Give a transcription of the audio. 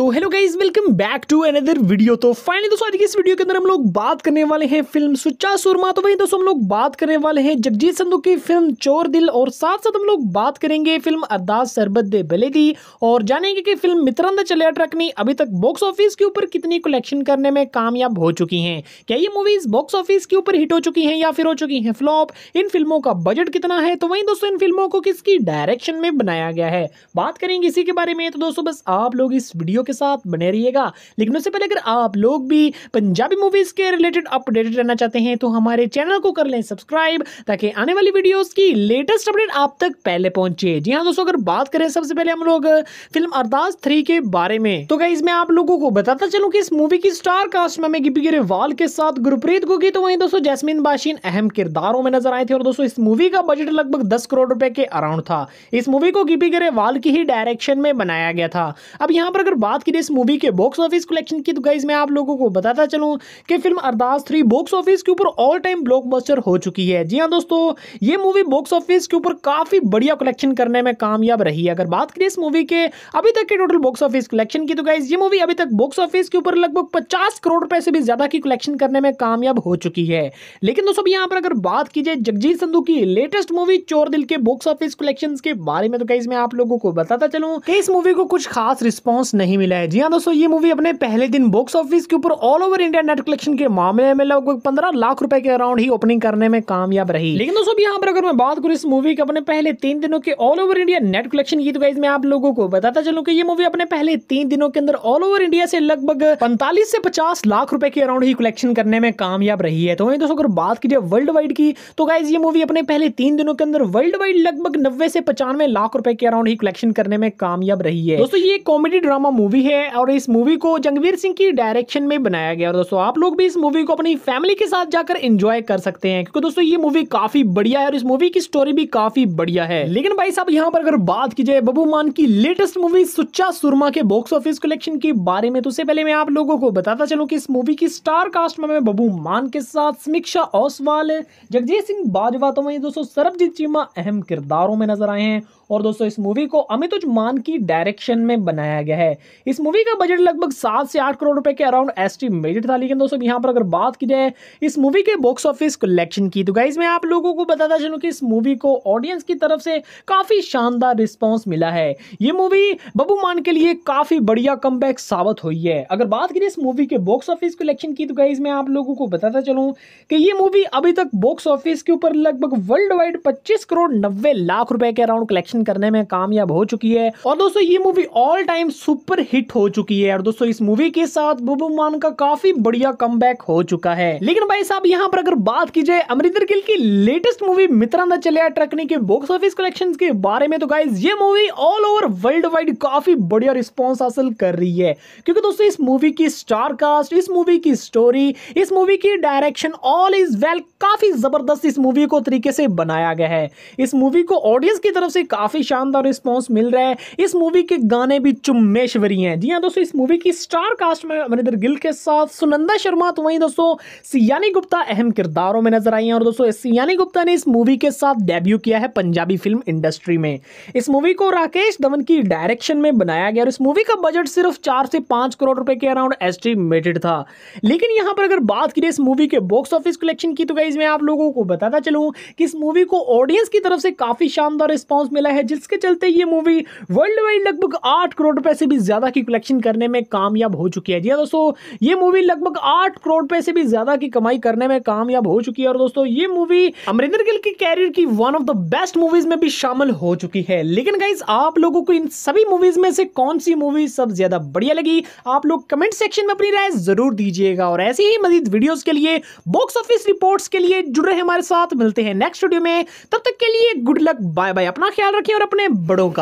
तो hello guys welcome back to another video तो finally दोस्तों आज की इस वीडियो के अंदर हम लोग बात करने वाले हैं फिल्म सुचा सुरमा तो वहीं दोस्तों हम लोग बात करने वाले हैं जगजीत संधु की फिल्म चोर दिल और साथ साथ हम लोग बात करेंगे फिल्म अरदास सरबत दे बले की और जानेंगे कि फिल्म मित्रांदा चलिया ने अभी तक बॉक्स ऑफिस के ऊपर कितनी कलेक्शन करने में कामयाब हो चुकी हैं क्या ये मूवीज बॉक्स ऑफिस के ऊपर हिट हो चुकी हैं या फिर हो चुकी हैं फ्लॉप इन फिल्मों का बजट कितना है तो वहीं दोस्तों इन फिल्मों को किसकी डायरेक्शन में बनाया गया है बात करेंगे इसी के बारे में तो दोस्तों बस आप लोग इस वीडियो के साथ बने रहिएगा लेकिन उससे पहले अगर आप लोग भी पंजाबी मूवीज़ के रिलेटेड अपडेटेड रहना चाहते हैं तो हमारे चैनल को कर लें सब्सक्राइब ताकि आने वाली वीडियोज़ की लेटेस्ट अपडेट आप तक पहले पहुंचे जी हाँ दोस्तों अगर बात करें सबसे पहले हम लोग फिल्म अरदास थ्री के बारे में तो क्या इसमें आप लोगों को बताता चलूँ की इस मूवी की स्टार कास्ट में गिपी गिरेवाल के साथ गुरप्रीत गोगी तो वहीं दोस्तों जैसमिन बाशीन अहम किरदारों में नजर आए थे और दोस्तों इस मूवी का बजट लगभग दस करोड़ रुपए के अराउंड था इस मूवी को गिपी गिरेवाल की ही डायरेक्शन में बनाया गया था अब यहाँ पर अगर बात करें इस मूवी के बॉक्स ऑफिस कलेक्शन की तो गाइज मैं आप लोगों को बताता चलूँ कि film Ardaas three box office के ऊपर ऑल टाइम ब्लॉकबस्टर हो चुकी है जी हाँ दोस्तों ये मूवी बॉक्स ऑफिस के ऊपर काफ़ी बढ़िया कलेक्शन करने में कामयाब रही है अगर बात करें इस मूवी के अभी तक के टोटल बॉक्स ऑफिस कलेक्शन की तो गाइज ये मूवी अभी तक बॉक्स ऑफिस के ऊपर लगभग पचास करोड़ रुपए से भी ज़्यादा की कलेक्शन करने में कामयाब हो चुकी है लेकिन दोस्तों यहाँ पर अगर बात की जाए जगजीत संधू की लेटेस्ट मूवी चोर दिल के बॉक्स ऑफिस कलेक्शन के बारे में तो गाइज मैं आप लोगों को बताता चलूँ कि इस मूवी को कुछ खास रिस्पॉन्स नहीं नहीं मिला है जी हाँ दोस्तों ये मूवी अपने पहले दिन बॉक्स ऑफिस के ऊपर all over India net collection के मामले में लगभग पंद्रह लाख रुपए के अराउंड ही ओपनिंग करने में कामयाब रही लेकिन दोस्तों यहाँ पर अगर मैं बात करूँ इस मूवी के अपने पहले तीन दिनों के all over India net collection की तो में आप लोगों को बताता चलूँ की ये मूवी अपने पहले तीन दिनों के अंदर ऑल ओवर इंडिया से लगभग पैंतालीस से पचास लाख रुपए के अराउंड ही कलेक्शन करने में कामयाब रही है तो वही दोस्तों अगर बात की जाए वर्ल्ड वाइड की तो गाइज ये मूवी अपने पहले तीन दिनों के अंदर वर्ल्ड वाइड लगभग नब्बे से पचानवे लाख रुपए के अराउंड ही कलेक्शन करने में कामयाब रही है दोस्तों ये कॉमेडी ड्रामा मूवी मूवी है और इस मूवी को जंगवीर सिंह की डायरेक्शन में बनाया गया और दोस्तों आप लोग भी इस मूवी को अपनी फैमिली के साथ जाकर इंजॉय कर सकते हैं क्योंकि दोस्तों ये मूवी काफी बढ़िया है और इस मूवी की स्टोरी भी काफी बढ़िया है लेकिन भाई साहब यहाँ पर अगर बात की जाए बबू मान की लेटेस्ट मूवी सुच्चा सुरमा के बॉक्स ऑफिस कलेक्शन के बारे में तो उससे पहले मैं आप लोगों को बताता चलू की इस मूवी की स्टार कास्ट में बबू मान के साथ समीक्षा ओसवाल जगजीत सिंह बाजवा तो वही दोस्तों सरबजीत चीमा अहम किरदारों में नजर आए हैं और दोस्तों इस मूवी को अमितुज मान की डायरेक्शन में बनाया गया है इस मूवी का बजट लगभग सात से आठ करोड़ रुपए के अराउंड एस्टिमेटेड था लेकिन दोस्तों यहाँ पर अगर बात की जाए इस मूवी के बॉक्स ऑफिस कलेक्शन की तो गाइज में आप लोगों को बताता चलूँ कि इस मूवी को ऑडियंस की तरफ से काफ़ी शानदार रिस्पॉन्स मिला है ये मूवी बबू मान के लिए काफ़ी बढ़िया कम साबित हुई है अगर बात करें इस मूवी के बॉक्स ऑफिस कलेक्शन की तो गाइज में आप लोगों को बताता चलूँ कि ये मूवी अभी तक बॉक्स ऑफिस के ऊपर लगभग वर्ल्ड वाइड पच्चीस करोड़ नब्बे लाख रुपए के अराउंड कलेक्शन हासिल करने में कामयाब हो चुकी है और दोस्तों ये movie all time super hit हो चुकी है और दोस्तों इस मूवी के साथ बुबू मान का काफी बढ़िया कम हो चुका है लेकिन भाई साहब यहाँ पर अगर बात की जाए अमरिंदर गिल की लेटेस्ट मूवी मित्रांदा चलिया ट्रकनी के बॉक्स ऑफिस कलेक्शन के बारे में तो गाइज ये movie all over world wide काफी बढ़िया रिस्पॉन्स हासिल कर रही है क्योंकि दोस्तों इस मूवी की स्टार कास्ट इस मूवी की स्टोरी इस मूवी की डायरेक्शन ऑल इज वेल काफी जबरदस्त इस मूवी को तरीके से बनाया गया है इस मूवी को ऑडियंस की तरफ से काफी काफ़ी शानदार रिस्पॉन्स मिल रहा है इस मूवी के गाने भी चुम्मेश्वरी हैं जी हाँ दोस्तों इस मूवी की स्टार कास्ट में अमरिंदर गिल के साथ सुनंदा शर्मा तो वहीं दोस्तों सियानी गुप्ता अहम किरदारों में नजर आई हैं और दोस्तों सियानी गुप्ता ने इस मूवी के साथ डेब्यू किया है पंजाबी फिल्म इंडस्ट्री में इस मूवी को राकेश धवन की डायरेक्शन में बनाया गया और इस मूवी का बजट सिर्फ चार से पाँच करोड़ रुपए के अराउंड एस्टिमेटेड था लेकिन यहाँ पर अगर बात करिए इस मूवी के बॉक्स ऑफिस कलेक्शन की तो गई मैं आप लोगों को बताता चलूँ कि इस मूवी को ऑडियंस की तरफ से काफ़ी शानदार रिस्पॉन्स मिला है है जिसके चलते ये मूवी वर्ल्ड वाइड लगभग आठ करोड़ रुपए से भी ज़्यादा की कलेक्शन करने में कामयाब हो चुकी है जी हाँ दोस्तों ये मूवी लगभग आठ करोड़ रुपए से भी ज़्यादा की कमाई करने में कामयाब हो चुकी है और दोस्तों ये मूवी अमरिंदर गिल की कैरियर की one of the best movies में भी शामिल हो चुकी है लेकिन गाइज आप लोगों को इन सभी मूवीज में से कौन सी मूवी सबसे ज्यादा बढ़िया लगी आप लोग कमेंट सेक्शन में अपनी राय जरूर दीजिएगा और ऐसी ही मजीद वीडियोस के लिए बॉक्स ऑफिस रिपोर्ट्स के लिए जुड़े हमारे साथ मिलते हैं नेक्स्ट वीडियो में तब तक के लिए गुड लक बाय बाय अपना ख्याल रखें की और अपने बड़ों का